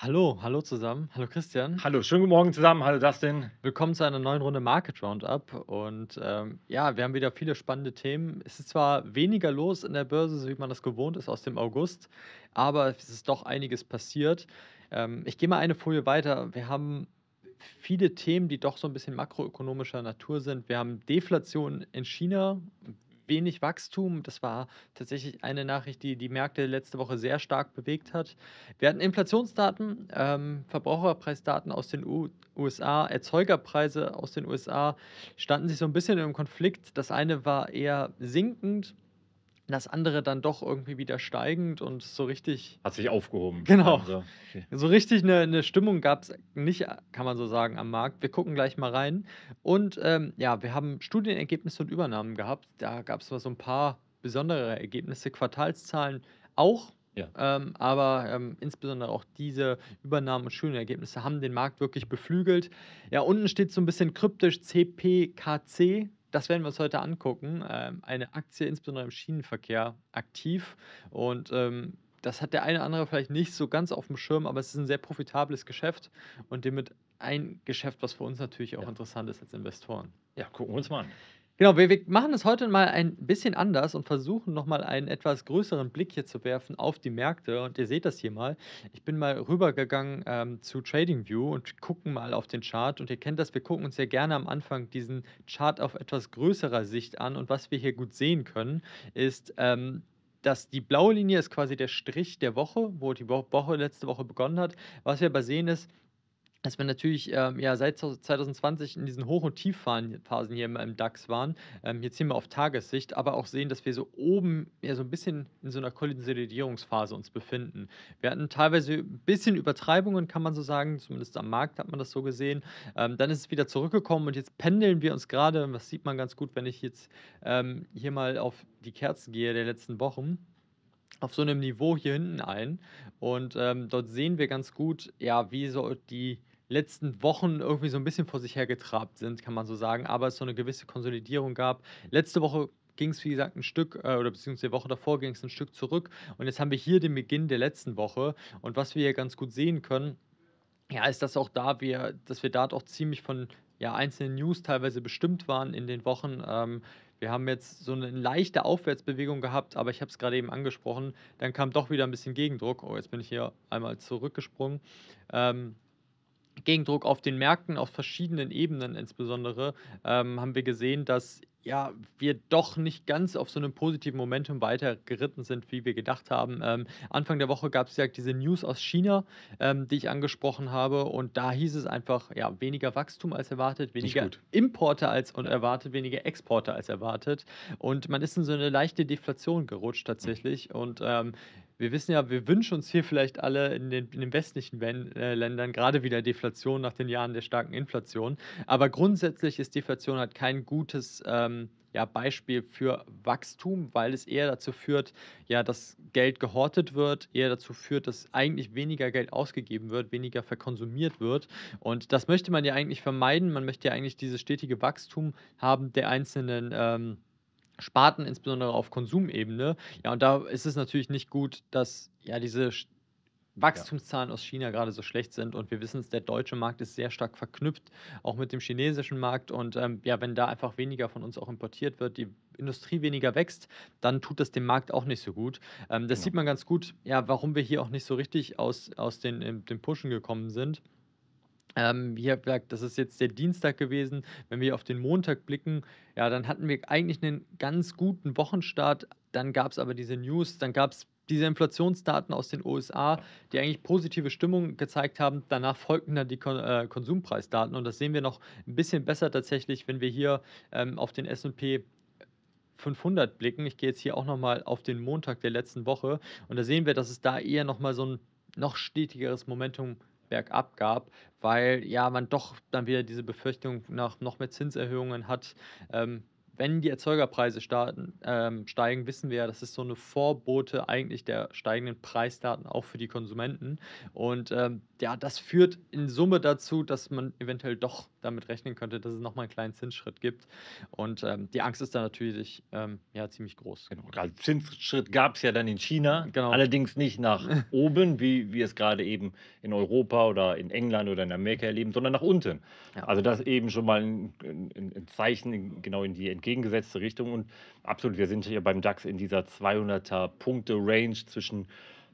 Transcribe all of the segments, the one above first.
Hallo, hallo zusammen. Hallo Christian. Hallo, schönen guten Morgen zusammen. Hallo Dustin. Willkommen zu einer neuen Runde Market Roundup. Und ähm, ja, wir haben wieder viele spannende Themen. Es ist zwar weniger los in der Börse, so wie man das gewohnt ist aus dem August, aber es ist doch einiges passiert. Ähm, ich gehe mal eine Folie weiter. Wir haben viele Themen, die doch so ein bisschen makroökonomischer Natur sind. Wir haben Deflation in China, wenig Wachstum. Das war tatsächlich eine Nachricht, die die Märkte letzte Woche sehr stark bewegt hat. Wir hatten Inflationsdaten, ähm, Verbraucherpreisdaten aus den U USA, Erzeugerpreise aus den USA, standen sich so ein bisschen im Konflikt. Das eine war eher sinkend das andere dann doch irgendwie wieder steigend und so richtig. Hat sich aufgehoben. Genau. Also, okay. So richtig eine, eine Stimmung gab es nicht, kann man so sagen, am Markt. Wir gucken gleich mal rein. Und ähm, ja, wir haben Studienergebnisse und Übernahmen gehabt. Da gab es mal so ein paar besondere Ergebnisse, Quartalszahlen auch. Ja. Ähm, aber ähm, insbesondere auch diese Übernahmen und Studienergebnisse haben den Markt wirklich beflügelt. Ja, unten steht so ein bisschen kryptisch CPKC, das werden wir uns heute angucken. Ähm, eine Aktie insbesondere im Schienenverkehr aktiv und ähm, das hat der eine oder andere vielleicht nicht so ganz auf dem Schirm, aber es ist ein sehr profitables Geschäft und damit ein Geschäft, was für uns natürlich auch ja. interessant ist als Investoren. Ja, gucken wir uns mal an. Genau, wir, wir machen das heute mal ein bisschen anders und versuchen nochmal einen etwas größeren Blick hier zu werfen auf die Märkte. Und ihr seht das hier mal. Ich bin mal rübergegangen ähm, zu TradingView und gucken mal auf den Chart. Und ihr kennt das, wir gucken uns ja gerne am Anfang diesen Chart auf etwas größerer Sicht an. Und was wir hier gut sehen können, ist, ähm, dass die blaue Linie ist quasi der Strich der Woche, wo die Woche letzte Woche begonnen hat. Was wir aber sehen ist, dass wir natürlich ähm, ja, seit 2020 in diesen Hoch- und Tiefphasen hier im, DAX waren, ähm, jetzt hier mal auf Tagessicht, aber auch sehen, dass wir so oben ja so ein bisschen in so einer Konsolidierungsphase uns befinden. Wir hatten teilweise ein bisschen Übertreibungen, kann man so sagen, zumindest am Markt hat man das so gesehen. Ähm, dann ist es wieder zurückgekommen und jetzt pendeln wir uns gerade, was sieht man ganz gut, wenn ich jetzt ähm, hier mal auf die Kerzen gehe der letzten Wochen auf so einem Niveau hier hinten ein. Und ähm, dort sehen wir ganz gut, ja, wie so die letzten Wochen irgendwie so ein bisschen vor sich hergetrabt sind, kann man so sagen, aber es so eine gewisse Konsolidierung gab. Letzte Woche ging es, wie gesagt, ein Stück, äh, oder beziehungsweise die Woche davor ging es ein Stück zurück. Und jetzt haben wir hier den Beginn der letzten Woche. Und was wir hier ganz gut sehen können, ja, ist das auch da, wir, dass wir da auch ziemlich von ja, einzelne News teilweise bestimmt waren in den Wochen. Ähm, wir haben jetzt so eine leichte Aufwärtsbewegung gehabt, aber ich habe es gerade eben angesprochen. Dann kam doch wieder ein bisschen Gegendruck. Oh, jetzt bin ich hier einmal zurückgesprungen. Ähm, Gegendruck auf den Märkten auf verschiedenen Ebenen insbesondere ähm, haben wir gesehen, dass ja, wir doch nicht ganz auf so einem positiven Momentum weiter geritten sind, wie wir gedacht haben. Ähm, Anfang der Woche gab es ja diese News aus China, ähm, die ich angesprochen habe. Und da hieß es einfach, ja, weniger Wachstum als erwartet, weniger Importe als und erwartet, weniger Exporte als erwartet. Und man ist in so eine leichte Deflation gerutscht tatsächlich. Und ähm, wir wissen ja, wir wünschen uns hier vielleicht alle in den, in den westlichen Wen äh, Ländern gerade wieder Deflation nach den Jahren der starken Inflation. Aber grundsätzlich ist Deflation halt kein gutes ähm, ja, Beispiel für Wachstum, weil es eher dazu führt, ja, dass Geld gehortet wird, eher dazu führt, dass eigentlich weniger Geld ausgegeben wird, weniger verkonsumiert wird. Und das möchte man ja eigentlich vermeiden. Man möchte ja eigentlich dieses stetige Wachstum haben der einzelnen. Ähm, Sparten, insbesondere auf Konsumebene. Ja, und da ist es natürlich nicht gut, dass ja diese Wachstumszahlen ja. aus China gerade so schlecht sind. Und wir wissen es, der deutsche Markt ist sehr stark verknüpft, auch mit dem chinesischen Markt. Und ähm, ja, wenn da einfach weniger von uns auch importiert wird, die Industrie weniger wächst, dann tut das dem Markt auch nicht so gut. Ähm, das ja. Genau. sieht man ganz gut, ja, warum wir hier auch nicht so richtig aus, aus den, ähm, den Pushen gekommen sind. Ähm, wie das ist jetzt der Dienstag gewesen. Wenn wir auf den Montag blicken, ja, dann hatten wir eigentlich einen ganz guten Wochenstart. Dann gab es aber diese News, dann gab es diese Inflationsdaten aus den USA, die eigentlich positive Stimmung gezeigt haben. Danach folgten dann die Kon äh, Konsumpreisdaten und das sehen wir noch ein bisschen besser tatsächlich, wenn wir hier ähm, auf den S&P 500 blicken. Ich gehe jetzt hier auch nochmal auf den Montag der letzten Woche und da sehen wir, dass es da eher nochmal so ein noch stetigeres Momentum gibt bergab gab, weil ja man doch dann wieder diese Befürchtung nach noch mehr Zinserhöhungen hat. Ähm, wenn die Erzeugerpreise starten, ähm, steigen, wissen wir ja, das ist so eine Vorbote eigentlich der steigenden Preisdaten auch für die Konsumenten. Und ähm, ja, das führt in Summe dazu, dass man eventuell doch damit rechnen könnte, dass es nochmal einen kleinen Zinsschritt gibt. Und ähm, die Angst ist da natürlich ähm, ja, ziemlich groß. Genau. Also Zinsschritt gab es ja dann in China, genau. allerdings nicht nach oben, wie wir es gerade eben in Europa oder in England oder in Amerika erleben, sondern nach unten. Ja. Also das eben schon mal ein, ein, Zeichen genau in die entgegengesetzte Richtung. Und absolut, wir sind hier beim DAX in dieser 200er-Punkte-Range zwischen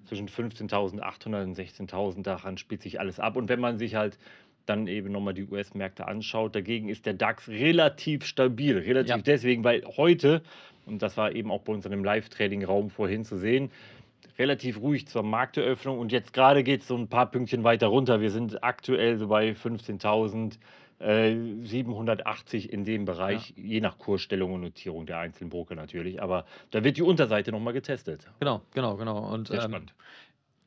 zwischen 15.800 und 16.000, daran spielt sich alles ab. Und wenn man sich halt dann eben nochmal die US-Märkte anschaut. Dagegen ist der DAX relativ stabil. Relativ ja. deswegen, weil heute, und das war eben auch bei uns in dem Live-Trading-Raum vorhin zu sehen, relativ ruhig zur Markteröffnung und jetzt gerade geht es so ein paar Pünktchen weiter runter. Wir sind aktuell so bei 15.000. 780 äh, in dem Bereich, ja. je nach Kursstellung und Notierung der einzelnen Broker natürlich. Aber da wird die Unterseite nochmal getestet. Genau, genau, genau. Und Sehr ähm,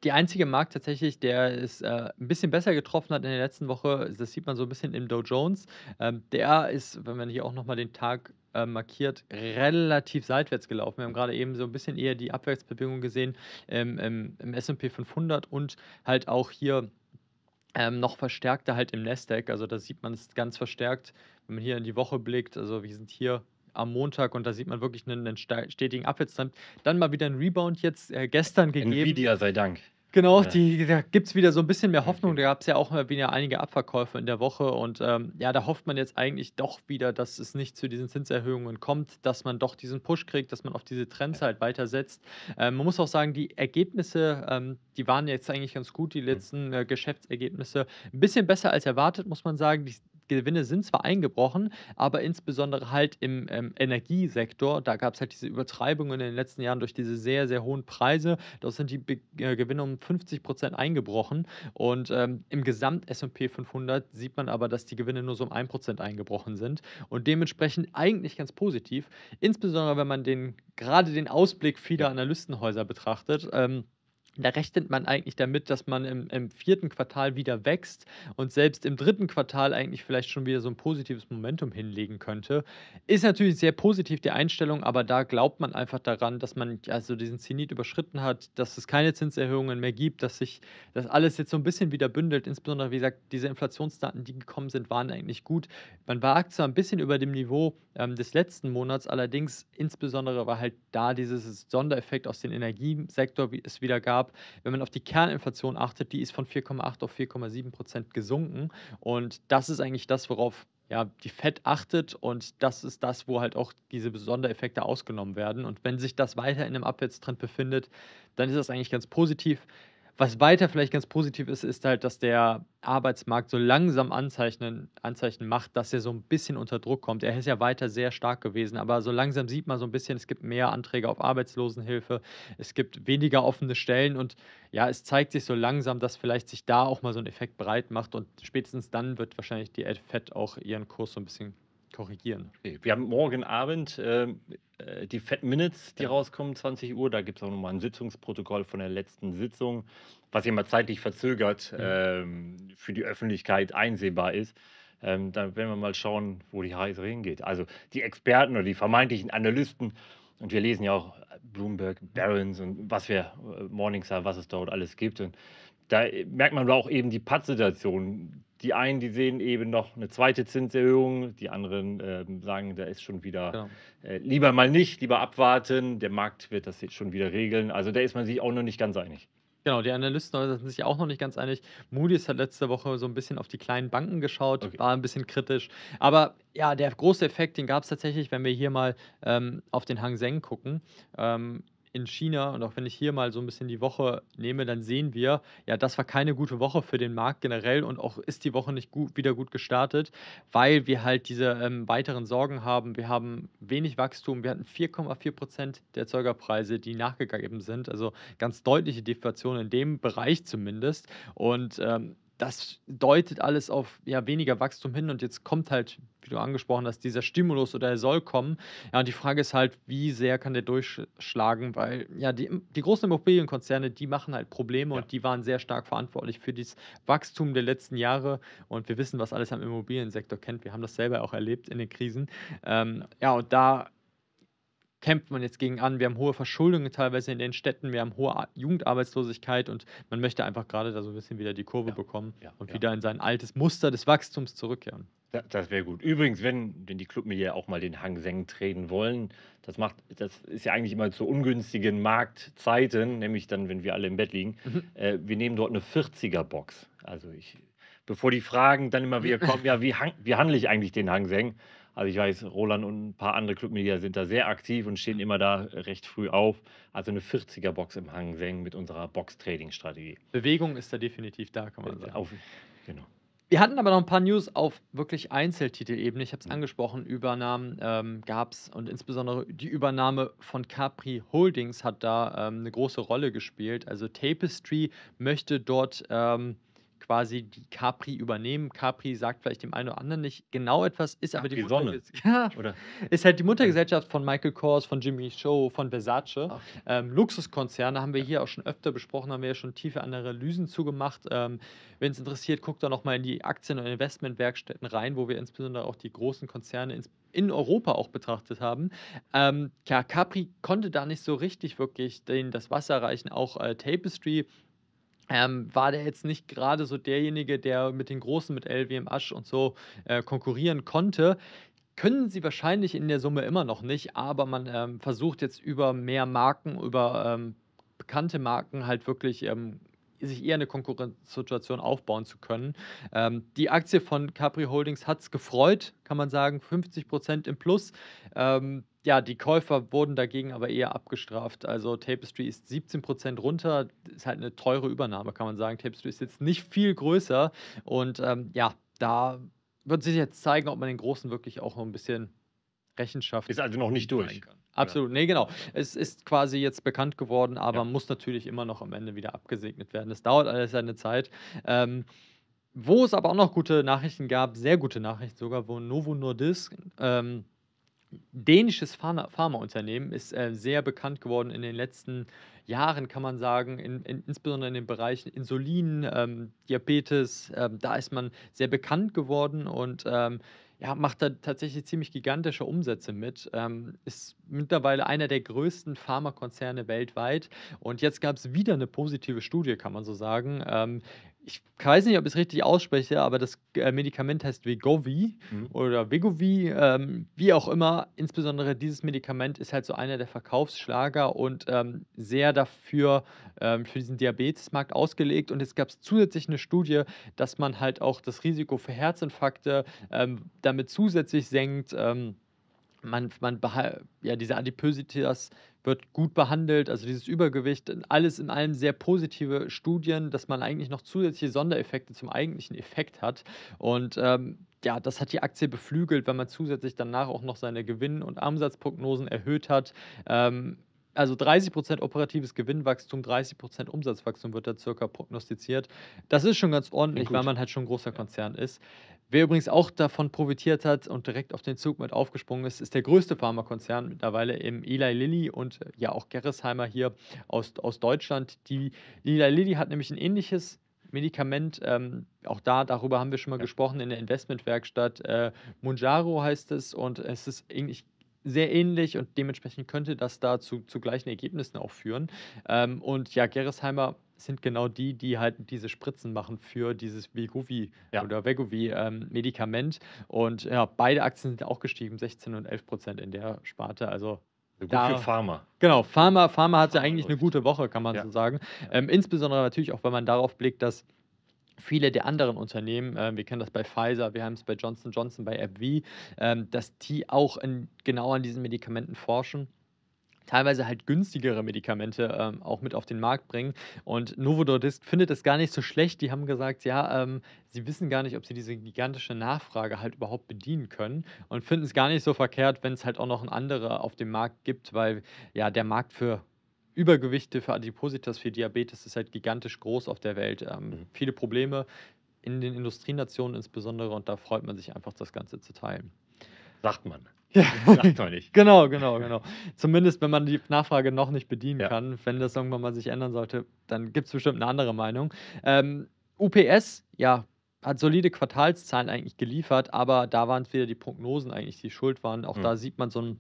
die einzige Markt tatsächlich, der es äh, ein bisschen besser getroffen hat in der letzten Woche, das sieht man so ein bisschen im Dow Jones. Ähm, der ist, wenn man hier auch nochmal den Tag äh, markiert, relativ seitwärts gelaufen. Wir haben gerade eben so ein bisschen eher die Abwärtsbewegung gesehen ähm, im, im SP 500 und halt auch hier ähm, noch verstärkter halt im Nasdaq. Also da sieht man es ganz verstärkt, wenn man hier in die Woche blickt. Also wir sind hier am Montag und da sieht man wirklich einen, einen stetigen Abwärtstrend. Dann mal wieder ein Rebound jetzt äh, gestern gegeben. Nvidia sei Dank. Genau, ja. die, da gibt es wieder so ein bisschen mehr Hoffnung. Da gab es ja auch wieder einige Abverkäufe in der Woche. Und ähm, ja, da hofft man jetzt eigentlich doch wieder, dass es nicht zu diesen Zinserhöhungen kommt, dass man doch diesen Push kriegt, dass man auf diese Trends halt weitersetzt. Ähm, man muss auch sagen, die Ergebnisse, ähm, die waren jetzt eigentlich ganz gut, die hm. letzten äh, Geschäftsergebnisse. Ein bisschen besser als erwartet, muss man sagen. Die, Gewinne sind zwar eingebrochen, aber insbesondere halt im ähm, Energiesektor, da gab es halt diese Übertreibungen in den letzten Jahren durch diese sehr, sehr hohen Preise. Da sind die Be äh, Gewinne um 50 Prozent eingebrochen. Und ähm, im Gesamt SP 500 sieht man aber, dass die Gewinne nur so um 1 Prozent eingebrochen sind. Und dementsprechend eigentlich ganz positiv, insbesondere wenn man den, gerade den Ausblick vieler Analystenhäuser betrachtet. Ähm, da rechnet man eigentlich damit, dass man im, im, vierten Quartal wieder wächst und selbst im dritten Quartal eigentlich vielleicht schon wieder so ein positives Momentum hinlegen könnte. Ist natürlich sehr positiv die Einstellung, aber da glaubt man einfach daran, dass man also diesen Zenit überschritten hat, dass es keine Zinserhöhungen mehr gibt, dass sich das alles jetzt so ein bisschen wieder bündelt. Insbesondere, wie gesagt, diese Inflationsdaten, die gekommen sind, waren eigentlich gut. Man war zwar ein bisschen über dem Niveau ähm, des letzten Monats, allerdings insbesondere war halt da dieses Sondereffekt aus dem Energiesektor, wie es wieder gab ab. Wenn man auf die Kerninflation achtet, die ist von 4,8 auf 4,7 Prozent gesunken. Und das ist eigentlich das, worauf ja, die FED achtet und das ist das, wo halt auch diese Besondereffekte ausgenommen werden. Und wenn sich das weiter in einem Abwärtstrend befindet, dann ist das eigentlich ganz positiv. Was weiter vielleicht ganz positiv ist, ist halt, dass der Arbeitsmarkt so langsam Anzeichen, Anzeichen macht, dass er so ein bisschen unter Druck kommt. Er ist ja weiter sehr stark gewesen, aber so langsam sieht man so ein bisschen, es gibt mehr Anträge auf Arbeitslosenhilfe, es gibt weniger offene Stellen und ja, es zeigt sich so langsam, dass vielleicht sich da auch mal so ein Effekt breit macht und spätestens dann wird wahrscheinlich die Fed auch ihren Kurs so ein bisschen korrigieren. Okay. Wir haben morgen Abend äh, äh, die Fat Minutes, die ja. rauskommen, 20 Uhr. Da gibt es auch nochmal ein Sitzungsprotokoll von der letzten Sitzung, was immer zeitlich verzögert mhm. ähm, für die Öffentlichkeit einsehbar ist. Ähm, dann werden wir mal schauen, wo die Reise hingeht. Also die Experten oder die vermeintlichen Analysten, und wir lesen ja auch Bloomberg, Barons und was wir, äh, Morningstar, was es dort alles gibt. Und da äh, merkt man auch eben die Pattsituation. Die einen, die sehen eben noch eine zweite Zinserhöhung, die anderen äh, sagen, da ist schon wieder genau. äh, lieber mal nicht, lieber abwarten, der Markt wird das jetzt schon wieder regeln. Also da ist man sich auch noch nicht ganz einig. Genau, die Analysten sind sich auch noch nicht ganz einig. Moody's hat letzte Woche so ein bisschen auf die kleinen Banken geschaut, okay. war ein bisschen kritisch. Aber ja, der große Effekt, den gab es tatsächlich, wenn wir hier mal ähm, auf den Hang Seng gucken. Ähm, in China und auch wenn ich hier mal so ein bisschen die Woche nehme, dann sehen wir, ja, das war keine gute Woche für den Markt generell und auch ist die Woche nicht gut, wieder gut gestartet, weil wir halt diese ähm, weiteren Sorgen haben. Wir haben wenig Wachstum, wir hatten 4,4 Prozent der Erzeugerpreise, die nachgegeben sind, also ganz deutliche Deflation in dem Bereich zumindest. Und ähm, das deutet alles auf ja, weniger Wachstum hin und jetzt kommt halt, wie du angesprochen hast, dieser Stimulus oder er soll kommen. Ja, und die Frage ist halt, wie sehr kann der durchschlagen, weil ja, die, die großen Immobilienkonzerne, die machen halt Probleme ja. und die waren sehr stark verantwortlich für das Wachstum der letzten Jahre und wir wissen, was alles am Immobiliensektor kennt. Wir haben das selber auch erlebt in den Krisen. Ähm, ja, und da kämpft man jetzt gegen an. Wir haben hohe Verschuldungen teilweise in den Städten, wir haben hohe Jugendarbeitslosigkeit und man möchte einfach gerade da so ein bisschen wieder die Kurve ja, bekommen ja, und ja. wieder in sein altes Muster des Wachstums zurückkehren. Das, das wäre gut. Übrigens, wenn, wenn die Clubmedier auch mal den Hang Seng treten wollen, das macht, das ist ja eigentlich immer zu ungünstigen Marktzeiten, nämlich dann, wenn wir alle im Bett liegen. Mhm. Äh, wir nehmen dort eine 40er-Box. Also ich, bevor die Fragen dann immer wieder kommen, ja, wie, hang, wie handle ich eigentlich den Hang Seng? Also ich weiß, Roland und ein paar andere Clubmitglieder sind da sehr aktiv und stehen immer da recht früh auf. Also eine 40er-Box im Hang Seng mit unserer Box-Trading-Strategie. Bewegung ist da definitiv da, kann man äh, sagen. Auf, genau. Wir hatten aber noch ein paar News auf wirklich Einzeltitelebene. Ich habe es mhm. angesprochen, Übernahmen ähm, gab es und insbesondere die Übernahme von Capri Holdings hat da ähm, eine große Rolle gespielt. Also Tapestry möchte dort ähm, quasi die Capri übernehmen. Capri sagt vielleicht dem einen oder anderen nicht genau etwas, ist aber die, die Sonne. Ja, oder? ist halt die Muttergesellschaft von Michael Kors, von Jimmy Show, von Versace. Ah, okay. Ähm, Luxuskonzerne haben wir hier auch schon öfter besprochen, haben wir ja schon tiefe Analysen zugemacht. Ähm, Wenn es interessiert, guckt da nochmal in die Aktien- und Investmentwerkstätten rein, wo wir insbesondere auch die großen Konzerne ins in Europa auch betrachtet haben. Ähm, ja, Capri konnte da nicht so richtig wirklich den, das Wasser reichen. Auch äh, Tapestry ähm, war der jetzt nicht gerade so derjenige, der mit den Großen, mit LWM Asch und so äh, konkurrieren konnte können sie wahrscheinlich in der Summe immer noch nicht, aber man ähm, versucht jetzt über mehr Marken, über ähm, bekannte Marken halt wirklich ähm, sich eher eine Konkurrenzsituation aufbauen zu können. Ähm, die Aktie von Capri Holdings hat es gefreut, kann man sagen, 50 Prozent im Plus. Ähm, ja, die Käufer wurden dagegen aber eher abgestraft. Also Tapestry ist 17 Prozent runter, ist halt eine teure Übernahme, kann man sagen. Tapestry ist jetzt nicht viel größer und ähm, ja, da wird sich jetzt zeigen, ob man den Großen wirklich auch noch ein bisschen Rechenschaft. Ist also noch nicht durch. Kann. Absolut, nee, genau. Es ist quasi jetzt bekannt geworden, aber ja. muss natürlich immer noch am Ende wieder abgesegnet werden. Das dauert alles seine Zeit. Ähm, wo es aber auch noch gute Nachrichten gab, sehr gute Nachrichten sogar, wo Novo Nordisk, ähm, dänisches Pharma Pharmaunternehmen, ist äh, sehr bekannt geworden in den letzten Jahren, kann man sagen, in, in, insbesondere in den Bereichen Insulin, ähm, Diabetes, ähm, da ist man sehr bekannt geworden und ähm, ja, macht da tatsächlich ziemlich gigantische Umsätze mit, ähm, ist mittlerweile einer der größten Pharmakonzerne weltweit. Und jetzt gab es wieder eine positive Studie, kann man so sagen. Ähm, ich weiß nicht, ob ich es richtig ausspreche, aber das äh, Medikament heißt Wegovi mhm. oder Wegovi, ähm, wie auch immer. Insbesondere dieses Medikament ist halt so einer der Verkaufsschlager und ähm, sehr dafür ähm, für diesen Diabetesmarkt ausgelegt. Und jetzt gab es zusätzlich eine Studie, dass man halt auch das Risiko für Herzinfarkte ähm, damit zusätzlich senkt ähm, man, man ja, diese Adipositas wird gut behandelt, also dieses Übergewicht, alles in allem sehr positive Studien, dass man eigentlich noch zusätzliche Sondereffekte zum eigentlichen Effekt hat. Und ähm, ja, das hat die Aktie beflügelt, wenn man zusätzlich danach auch noch seine Gewinn- und Umsatzprognosen erhöht hat. Ähm, also 30% operatives Gewinnwachstum, 30% Umsatzwachstum wird da circa prognostiziert. Das ist schon ganz ordentlich, ja, weil man halt schon ein großer Konzern ist. Wer übrigens auch davon profitiert hat und direkt auf den Zug mit aufgesprungen ist, ist der größte Pharmakonzern mittlerweile im Eli Lilly und äh, ja auch Gerresheimer hier aus, aus Deutschland. Die Eli Lilly hat nämlich ein ähnliches Medikament, ähm, auch da, darüber haben wir schon mal ja. gesprochen in der Investmentwerkstatt. Äh, Munjaro heißt es und es ist eigentlich sehr ähnlich und dementsprechend könnte das da zu, zu gleichen Ergebnissen auch führen. Ähm, und ja, Gerresheimer sind genau die, die halt diese Spritzen machen für dieses Vegovi ja. oder Vegovi-Medikament. Ähm, und ja, beide Aktien sind auch gestiegen, 16 und 11 Prozent in der Sparte. Also, also Gut da, für Pharma. Genau, Pharma, Pharma hatte eigentlich eine gute Woche, kann man ja. so sagen. Ähm, insbesondere natürlich auch, wenn man darauf blickt, dass viele der anderen Unternehmen, äh, wir kennen das bei Pfizer, wir haben es bei Johnson Johnson, bei AbbVie, ähm, dass die auch in, genau an diesen Medikamenten forschen teilweise halt günstigere Medikamente ähm, auch mit auf den Markt bringen. Und Novodordisk findet es gar nicht so schlecht. Die haben gesagt, ja, ähm, sie wissen gar nicht, ob sie diese gigantische Nachfrage halt überhaupt bedienen können und finden es gar nicht so verkehrt, wenn es halt auch noch ein anderer auf dem Markt gibt, weil ja der Markt für Übergewichte, für Adipositas, für Diabetes ist halt gigantisch groß auf der Welt. Ähm, mhm. Viele Probleme in den Industrienationen insbesondere und da freut man sich einfach, das Ganze zu teilen. Sagt man. Ja. Sagt doch nicht. genau, genau, genau. Zumindest, wenn man die Nachfrage noch nicht bedienen ja. kann, wenn das irgendwann mal sich ändern sollte, dann gibt es bestimmt eine andere Meinung. Ähm, UPS, ja, hat solide Quartalszahlen eigentlich geliefert, aber da waren es wieder die Prognosen eigentlich, die schuld waren. Auch mhm. da sieht man so ein.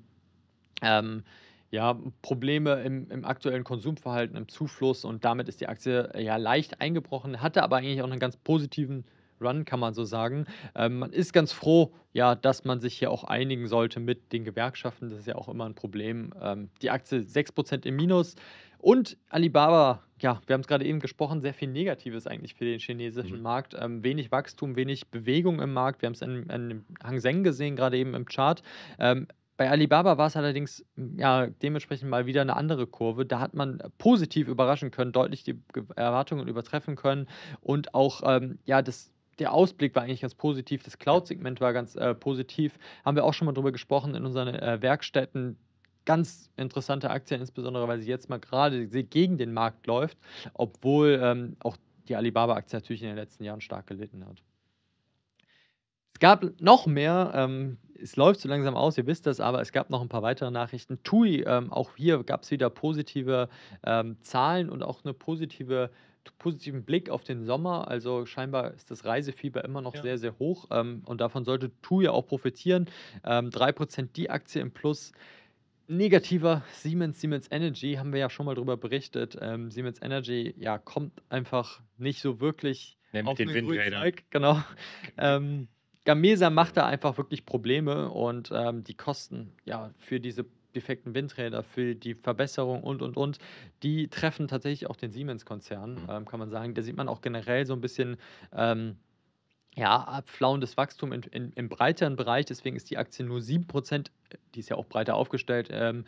Ähm, ja, Probleme im, im, aktuellen Konsumverhalten, im Zufluss und damit ist die Aktie äh, ja leicht eingebrochen, hatte aber eigentlich auch einen ganz positiven Run, kann man so sagen. Ähm, man ist ganz froh, ja, dass man sich hier auch einigen sollte mit den Gewerkschaften. Das ist ja auch immer ein Problem. Ähm, die Aktie 6% im Minus. Und Alibaba, ja, wir haben es gerade eben gesprochen, sehr viel Negatives eigentlich für den chinesischen mhm. Markt. Ähm, wenig Wachstum, wenig Bewegung im Markt. Wir haben es an, an Hang Seng gesehen, gerade eben im Chart. Ähm, bei Alibaba war es allerdings ja, dementsprechend mal wieder eine andere Kurve. Da hat man positiv überraschen können, deutlich die Erwartungen übertreffen können und auch ähm, ja, das der Ausblick war eigentlich ganz positiv, das Cloud-Segment war ganz äh, positiv. Haben wir auch schon mal drüber gesprochen in unseren äh, Werkstätten. Ganz interessante Aktien, insbesondere weil sie jetzt mal gerade gegen den Markt läuft, obwohl ähm, auch die Alibaba-Aktie natürlich in den letzten Jahren stark gelitten hat. Es gab noch mehr, ähm, es läuft so langsam aus, ihr wisst das, aber es gab noch ein paar weitere Nachrichten. TUI, ähm, auch hier gab es wieder positive ähm, Zahlen und auch eine positive positiven Blick auf den Sommer. Also scheinbar ist das Reisefieber immer noch ja. sehr, sehr hoch. Ähm, und davon sollte TU ja auch profitieren. Ähm, 3% die Aktie im Plus. Negativer Siemens, Siemens Energy, haben wir ja schon mal darüber berichtet. Ähm, Siemens Energy ja, kommt einfach nicht so wirklich ja, mit auf den, den Windrädern. Genau. Ähm, Gamesa macht da einfach wirklich Probleme und ähm, die Kosten ja, für diese defekten Windräder, für die Verbesserung und, und, und, die treffen tatsächlich auch den Siemens-Konzern, mhm. ähm, kann man sagen. Da sieht man auch generell so ein bisschen... Ähm, ja, abflauendes Wachstum in, in, im breiteren Bereich, deswegen ist die Aktie nur 7%, die ist ja auch breiter aufgestellt, ähm,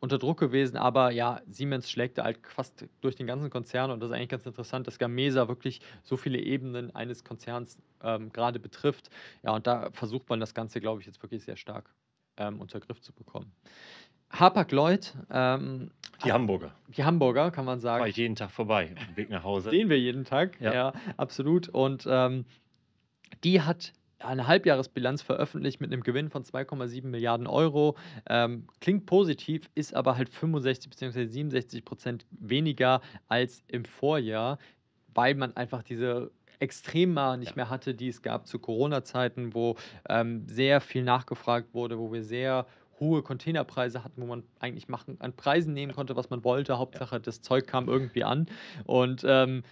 unter Druck gewesen, aber ja, Siemens schlägt halt fast durch den ganzen Konzern und das ist eigentlich ganz interessant, dass Gamesa wirklich so viele Ebenen eines Konzerns ähm, gerade betrifft. Ja, und da versucht man das Ganze, glaube ich, jetzt wirklich sehr stark ähm, unter Griff zu bekommen. Hapag-Lloyd. Ähm, die Hamburger. Die Hamburger, kann man sagen. War ich jeden Tag vorbei, auf Weg nach Hause. Sehen wir jeden Tag, ja, ja absolut. Und ähm, die hat eine Halbjahresbilanz veröffentlicht mit einem Gewinn von 2,7 Milliarden Euro. Ähm, klingt positiv, ist aber halt 65 bzw. 67 Prozent weniger als im Vorjahr, weil man einfach diese Extremmaß nicht mehr hatte, die es gab zu Corona-Zeiten, wo ähm, sehr viel nachgefragt wurde, wo wir sehr hohe Containerpreise hatten, wo man eigentlich machen, an Preisen nehmen konnte, was man wollte. Hauptsache, das Zeug kam irgendwie an. Und ähm,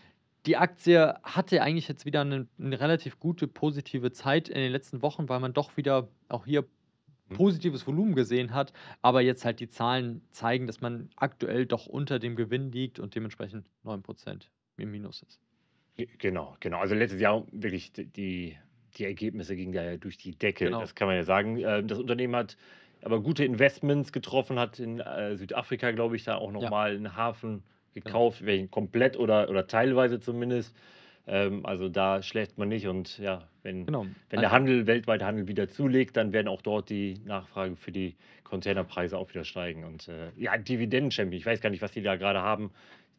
die Aktie hatte eigentlich jetzt wieder eine, eine, relativ gute positive Zeit in den letzten Wochen, weil man doch wieder auch hier hm. positives Volumen gesehen hat, aber jetzt halt die Zahlen zeigen, dass man aktuell doch unter dem Gewinn liegt und dementsprechend 9% im Minus ist. Genau, genau. Also letztes Jahr wirklich die, die Ergebnisse gingen ja durch die Decke, genau. das kann man ja sagen. Ähm, das Unternehmen hat aber gute Investments getroffen, hat in äh, Südafrika, glaube ich, da auch nochmal ja. einen Hafen genau. gekauft, genau. welchen komplett oder, oder teilweise zumindest. Ähm, also da schläft man nicht und ja, wenn, genau. wenn der also Handel, weltweite Handel wieder zulegt, dann werden auch dort die Nachfrage für die Containerpreise auch wieder steigen. Und äh, ja, Dividenden-Champion, ich weiß gar nicht, was die da gerade haben.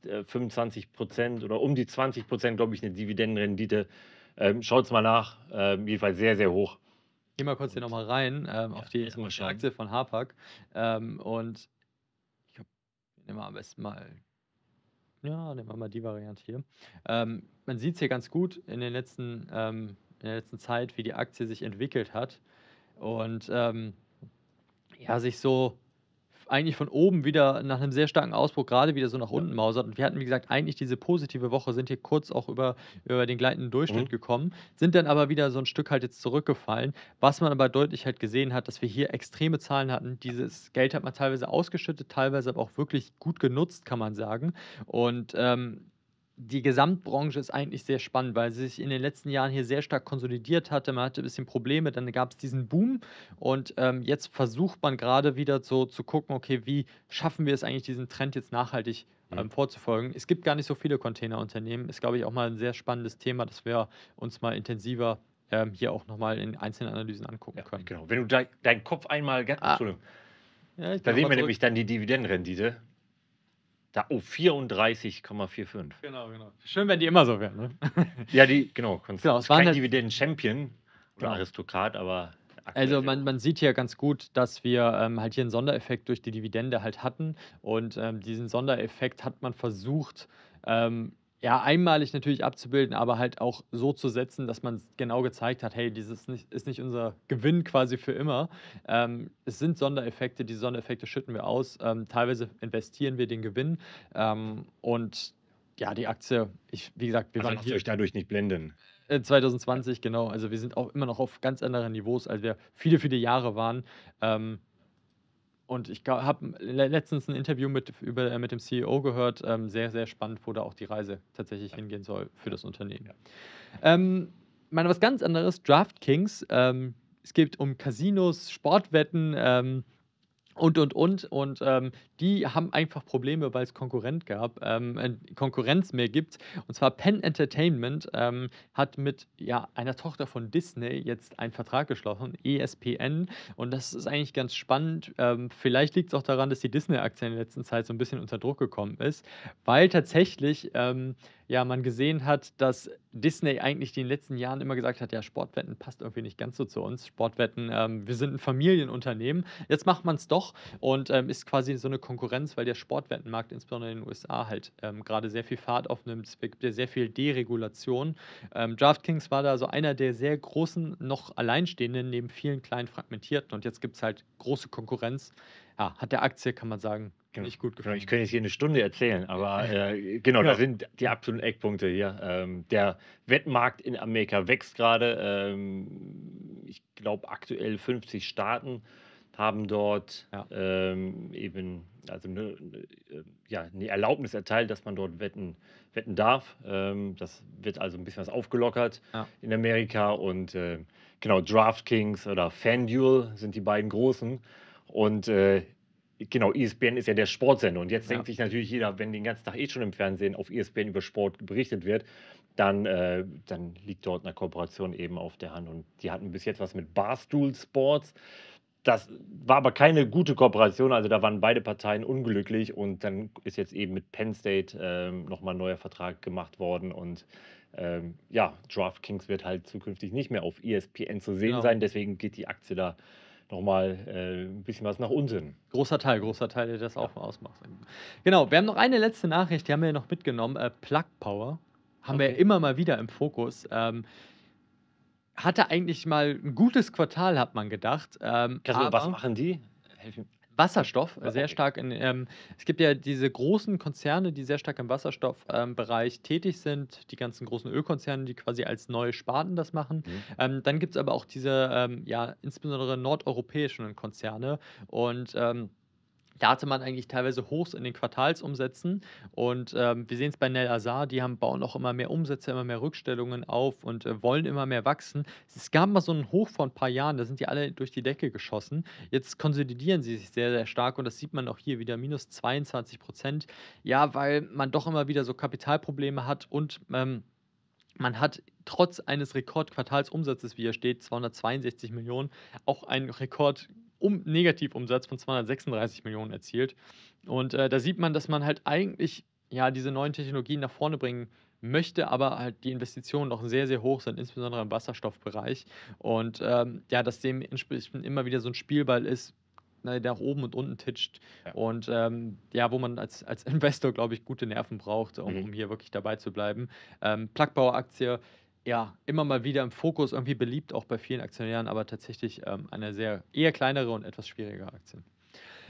25 äh, Prozent oder um die 20 Prozent, glaube ich, eine Dividendenrendite. Ähm, Schaut es mal nach. Ähm, jedenfalls sehr, sehr hoch. Geh mal kurz hier nochmal rein ähm, ja, auf die, Aktie von Hapag. Ähm, und ich nehme am besten mal. Ja, nehmen wir mal die Variante hier. Ähm, man sieht es hier ganz gut in, den letzten, ähm, in der letzten Zeit, wie die Aktie sich entwickelt hat. Und ähm, ja, sich so eigentlich von oben wieder nach einem sehr starken Ausbruch gerade wieder so nach unten mausert. Und wir hatten, wie gesagt, eigentlich diese positive Woche, sind hier kurz auch über, über den gleitenden Durchschnitt mhm. gekommen, sind dann aber wieder so ein Stück halt jetzt zurückgefallen. Was man aber deutlich halt gesehen hat, dass wir hier extreme Zahlen hatten. Dieses Geld hat man teilweise ausgeschüttet, teilweise aber auch wirklich gut genutzt, kann man sagen. Und ähm, die Gesamtbranche ist eigentlich sehr spannend, weil sie sich in den letzten Jahren hier sehr stark konsolidiert hatte. Man hatte ein bisschen Probleme, dann gab es diesen Boom und ähm, jetzt versucht man gerade wieder so zu gucken, okay, wie schaffen wir es eigentlich, diesen Trend jetzt nachhaltig mhm. ähm, vorzufolgen. Es gibt gar nicht so viele Containerunternehmen. Ist, glaube ich, auch mal ein sehr spannendes Thema, das wir uns mal intensiver ähm, hier auch nochmal in einzelnen Analysen angucken ja, können. Genau. Wenn du de deinen Kopf einmal. Ah. Entschuldigung. Ja, da sehen wir nämlich dann die Dividendenrendite. Da, oh, 34,45. Genau, genau. Schön, wenn die immer so wären. Ne? ja, die, genau. genau es kein halt Dividenden-Champion oder genau. Aristokrat, aber. Also man, man sieht hier ganz gut, dass wir ähm, halt hier einen Sondereffekt durch die Dividende halt hatten und ähm, diesen Sondereffekt hat man versucht ähm, ja, einmalig natürlich abzubilden, aber halt auch so zu setzen, dass man genau gezeigt hat, hey, dieses nicht, ist nicht unser Gewinn quasi für immer. Ähm, es sind Sondereffekte, die Sondereffekte schütten wir aus. Ähm, teilweise investieren wir den Gewinn ähm, und ja, die Aktie, ich, wie gesagt, wir also waren hier. euch dadurch nicht blenden. 2020, äh, genau. Also wir sind auch immer noch auf ganz anderen Niveaus, als wir viele, viele Jahre waren. Ähm, und ich habe letztens ein Interview mit, über, äh, mit dem CEO gehört, ähm, sehr, sehr spannend, wo da auch die Reise tatsächlich hingehen soll für das Unternehmen. Ja. Ähm, meine, was ganz anderes, DraftKings. Ähm, es geht um Casinos, Sportwetten, ähm, und und und und ähm, die haben einfach Probleme, weil es Konkurrent gab, ähm, äh, Konkurrenz mehr gibt. Und zwar Penn Entertainment ähm, hat mit ja, einer Tochter von Disney jetzt einen Vertrag geschlossen, ESPN. Und das ist eigentlich ganz spannend. Ähm, vielleicht liegt es auch daran, dass die Disney-Aktie in der letzten Zeit so ein bisschen unter Druck gekommen ist, weil tatsächlich ähm, ja, man gesehen hat, dass Disney eigentlich in den letzten Jahren immer gesagt hat, ja, Sportwetten passt irgendwie nicht ganz so zu uns. Sportwetten, ähm, wir sind ein Familienunternehmen. Jetzt macht man es doch und ähm, ist quasi so eine Konkurrenz, weil der Sportwettenmarkt insbesondere in den USA halt ähm, gerade sehr viel Fahrt aufnimmt, Es gibt ja sehr viel Deregulation. Ähm, DraftKings war da so einer der sehr großen, noch alleinstehenden, neben vielen kleinen fragmentierten und jetzt gibt es halt große Konkurrenz. Ja, hat der Aktie, kann man sagen, genau. nicht gut gefallen. Ich könnte jetzt hier eine Stunde erzählen, aber äh, genau, ja. Genau. das sind die absoluten Eckpunkte hier. Ähm, der Wettmarkt in Amerika wächst gerade. Ähm, ich glaube, aktuell 50 Staaten haben dort ja. ähm, eben also eine, ne, ähm, ja, eine Erlaubnis erteilt, dass man dort wetten, wetten darf. Ähm, das wird also ein bisschen was aufgelockert ja. in Amerika und äh, genau DraftKings oder FanDuel sind die beiden großen. Und äh, Genau, ESPN ist ja der Sportsender. Und jetzt ja. denkt sich natürlich jeder, wenn den ganzen Tag eh schon im Fernsehen auf ESPN über Sport berichtet wird, dann, äh, dann liegt dort eine Kooperation eben auf der Hand. Und die hatten bis jetzt was mit Barstool Sports. Das war aber keine gute Kooperation, also da waren beide Parteien unglücklich und dann ist jetzt eben mit Penn State ähm, nochmal ein neuer Vertrag gemacht worden und ähm, ja, DraftKings wird halt zukünftig nicht mehr auf ESPN zu sehen genau. sein, deswegen geht die Aktie da nochmal äh, ein bisschen was nach Unsinn. Großer Teil, großer Teil, der das ja. auch ausmacht. Genau, wir haben noch eine letzte Nachricht, die haben wir ja noch mitgenommen. Äh, Plug Power haben okay. wir immer mal wieder im Fokus. Ähm, hatte eigentlich mal ein gutes Quartal, hat man gedacht. Ähm, also, was machen die? Wasserstoff, äh, sehr stark in, ähm, es gibt ja diese großen Konzerne, die sehr stark im Wasserstoffbereich ähm, tätig sind, die ganzen großen Ölkonzerne, die quasi als neue Sparten das machen. Mhm. Ähm, dann gibt es aber auch diese, ähm, ja, insbesondere nordeuropäischen Konzerne und ähm, da hatte man eigentlich teilweise Hochs in den Quartalsumsätzen. Und ähm, wir sehen es bei Nel Azar, die haben, bauen auch immer mehr Umsätze, immer mehr Rückstellungen auf und äh, wollen immer mehr wachsen. Es gab mal so einen Hoch vor ein paar Jahren, da sind die alle durch die Decke geschossen. Jetzt konsolidieren sie sich sehr, sehr stark und das sieht man auch hier wieder, minus 22 Prozent. Ja, weil man doch immer wieder so Kapitalprobleme hat und ähm, man hat trotz eines Rekordquartalsumsatzes, wie hier steht, 262 Millionen, auch einen Rekord um Negativumsatz von 236 Millionen erzielt. Und äh, da sieht man, dass man halt eigentlich ja diese neuen Technologien nach vorne bringen möchte, aber halt die Investitionen noch sehr, sehr hoch sind, insbesondere im Wasserstoffbereich. Und ähm, ja, dass dem immer wieder so ein Spielball ist, ne, der nach oben und unten titscht. Ja. Und ähm, ja, wo man als, als Investor, glaube ich, gute Nerven braucht, um, mhm. um hier wirklich dabei zu bleiben. Ähm, plug aktie ja, immer mal wieder im Fokus, irgendwie beliebt, auch bei vielen Aktionären, aber tatsächlich ähm, eine sehr eher kleinere und etwas schwierigere Aktie.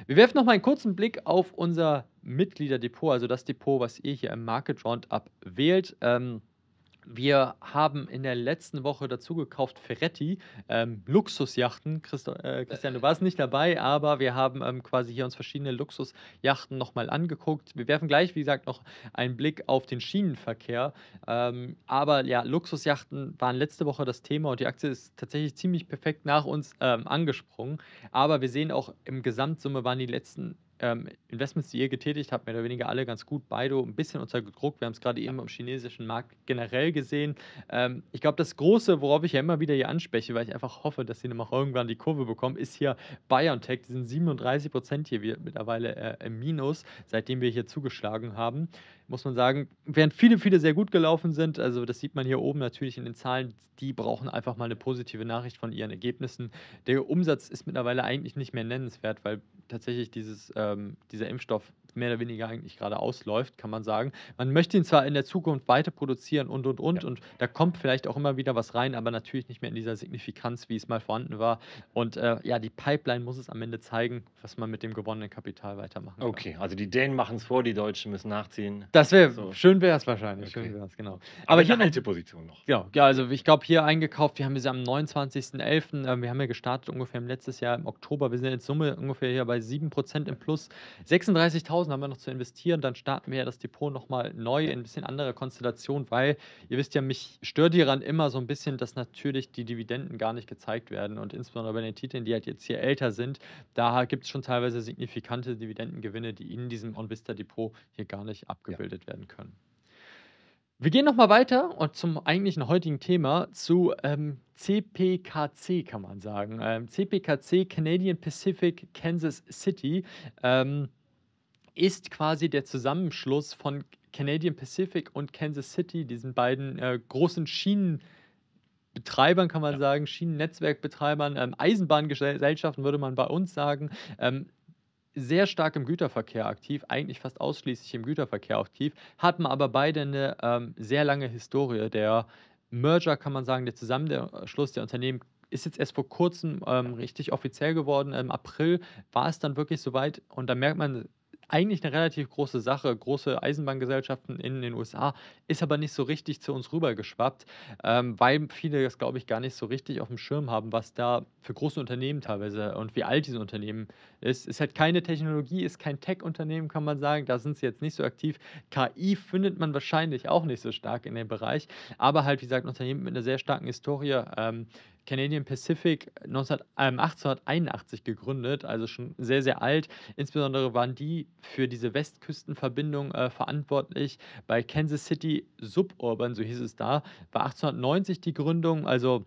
Wir werfen noch mal einen kurzen Blick auf unser Mitgliederdepot, also das Depot, was ihr hier im Market Roundup wählt. Ähm, wir haben in der letzten Woche dazu gekauft Ferretti, ähm, Luxusjachten. Christo, äh, Christian, du warst nicht dabei, aber wir haben ähm, quasi hier uns verschiedene Luxusjachten nochmal angeguckt. Wir werfen gleich, wie gesagt, noch einen Blick auf den Schienenverkehr. Ähm, aber ja, Luxusjachten waren letzte Woche das Thema und die Aktie ist tatsächlich ziemlich perfekt nach uns ähm, angesprungen. Aber wir sehen auch im Gesamtsumme waren die letzten ähm, Investments, die ihr getätigt habt, mehr oder weniger alle ganz gut, Baidu ein bisschen unter Druck. Wir haben es gerade eben im chinesischen Markt generell gesehen. Ähm, ich glaube, das Große, worauf ich ja immer wieder hier anspreche, weil ich einfach hoffe, dass sie noch irgendwann die Kurve bekommen, ist hier BioNTech. Die sind 37 Prozent hier mittlerweile äh, im Minus, seitdem wir hier zugeschlagen haben. Muss man sagen, während viele, viele sehr gut gelaufen sind, also das sieht man hier oben natürlich in den Zahlen, die brauchen einfach mal eine positive Nachricht von ihren Ergebnissen. Der Umsatz ist mittlerweile eigentlich nicht mehr nennenswert, weil tatsächlich dieses äh, ähm, dieser Impfstoff mehr oder weniger eigentlich gerade ausläuft, kann man sagen. Man möchte ihn zwar in der Zukunft weiter produzieren und und und ja. und da kommt vielleicht auch immer wieder was rein, aber natürlich nicht mehr in dieser Signifikanz, wie es mal vorhanden war. Und äh, ja, die Pipeline muss es am Ende zeigen, was man mit dem gewonnenen Kapital weitermachen kann. Okay, also die Dänen machen es vor, die Deutschen müssen nachziehen. Das wäre so. schön wäre es wahrscheinlich. Okay. Schön wär's, genau. Aber, aber hier eine alte Position noch. Genau, ja, also ich glaube hier eingekauft, wir haben sie am 29.11. Äh, wir haben ja gestartet ungefähr im letztes Jahr im Oktober. Wir sind in Summe ungefähr hier bei 7% im Plus. 36.000 10.000 haben wir noch zu investieren, dann starten wir ja das Depot nochmal neu in ein bisschen anderer Konstellation, weil ihr wisst ja, mich stört hieran immer so ein bisschen, dass natürlich die Dividenden gar nicht gezeigt werden und insbesondere bei den Titeln, die halt jetzt hier älter sind, da gibt es schon teilweise signifikante Dividendengewinne, die in diesem OnVista Depot hier gar nicht abgebildet ja. werden können. Wir gehen nochmal weiter und zum eigentlichen heutigen Thema zu ähm, CPKC kann man sagen. Ähm, CPKC Canadian Pacific Kansas City. Ähm, ist quasi der Zusammenschluss von Canadian Pacific und Kansas City, diesen beiden äh, großen Schienenbetreibern kann man ja. sagen, Schienennetzwerkbetreibern, ähm, Eisenbahngesellschaften würde man bei uns sagen, ähm, sehr stark im Güterverkehr aktiv, eigentlich fast ausschließlich im Güterverkehr aktiv, hatten aber beide eine ähm, sehr lange Historie. Der Merger, kann man sagen, der Zusammenschluss der Unternehmen ist jetzt erst vor kurzem ähm, richtig offiziell geworden. Im April war es dann wirklich soweit und da merkt man eigentlich eine relativ große Sache. Große Eisenbahngesellschaften in den USA ist aber nicht so richtig zu uns rübergeschwappt, ähm, weil viele das, glaube ich, gar nicht so richtig auf dem Schirm haben, was da für große Unternehmen teilweise und wie alt diese Unternehmen ist. Ist halt keine Technologie, ist kein Tech-Unternehmen, kann man sagen. Da sind sie jetzt nicht so aktiv. KI findet man wahrscheinlich auch nicht so stark in dem Bereich, aber halt, wie gesagt, Unternehmen mit einer sehr starken Historie. Ähm, Canadian Pacific 1881 äh, ähm, gegründet, also schon sehr, sehr alt. Insbesondere waren die für diese Westküstenverbindung äh, verantwortlich. Bei Kansas City Suburban, so hieß es da, war 1890 die Gründung, also